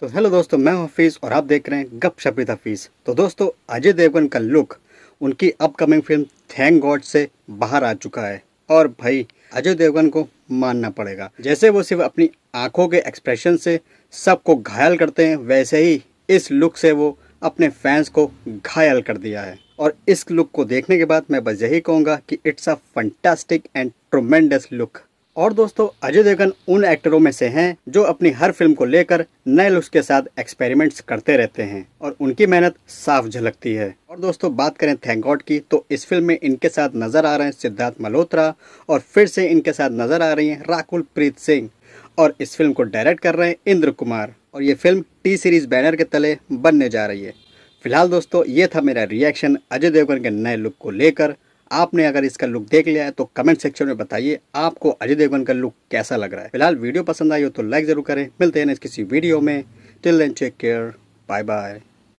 तो हेलो दोस्तों मैं हूं हफीज़ और आप देख रहे हैं गप शपीत हफीज़ तो दोस्तों अजय देवगन का लुक उनकी अपकमिंग फिल्म थैंक गॉड से बाहर आ चुका है और भाई अजय देवगन को मानना पड़ेगा जैसे वो सिर्फ अपनी आंखों के एक्सप्रेशन से सबको घायल करते हैं वैसे ही इस लुक से वो अपने फैंस को घायल कर दिया है और इस लुक को देखने के बाद मैं बस यही कहूँगा कि it's a fantastic and tremendous look और दोस्तों अजय देवगन उन एक्टरों में से हैं जो अपनी हर फिल्म को लेकर नए लुक्स के साथ एक्सपेरिमेंट्स करते रहते हैं और उनकी मेहनत साफ झलकती है और दोस्तों बात करें थैंक गॉड की तो इस फिल्म में इनके साथ नजर आ रहे हैं सिद्धार्थ मल्होत्रा और फिर से इनके साथ नजर आ रही हैं राकुल प्रीत सिंह और इस फिल्म को डायरेक्ट कर रहे हैं इंद्र कुमार और ये फिल्म टी सीरीज बैनर के तले बनने जा रही है फिलहाल दोस्तों ये था मेरा रिएक्शन अजय देवगन के नए लुक को लेकर आपने अगर इसका लुक देख लिया है तो कमेंट सेक्शन में बताइए आपको अजय देवगन का लुक कैसा लग रहा है फिलहाल वीडियो पसंद आई हो तो लाइक जरूर करें मिलते हैं इस किसी वीडियो में till then take care bye bye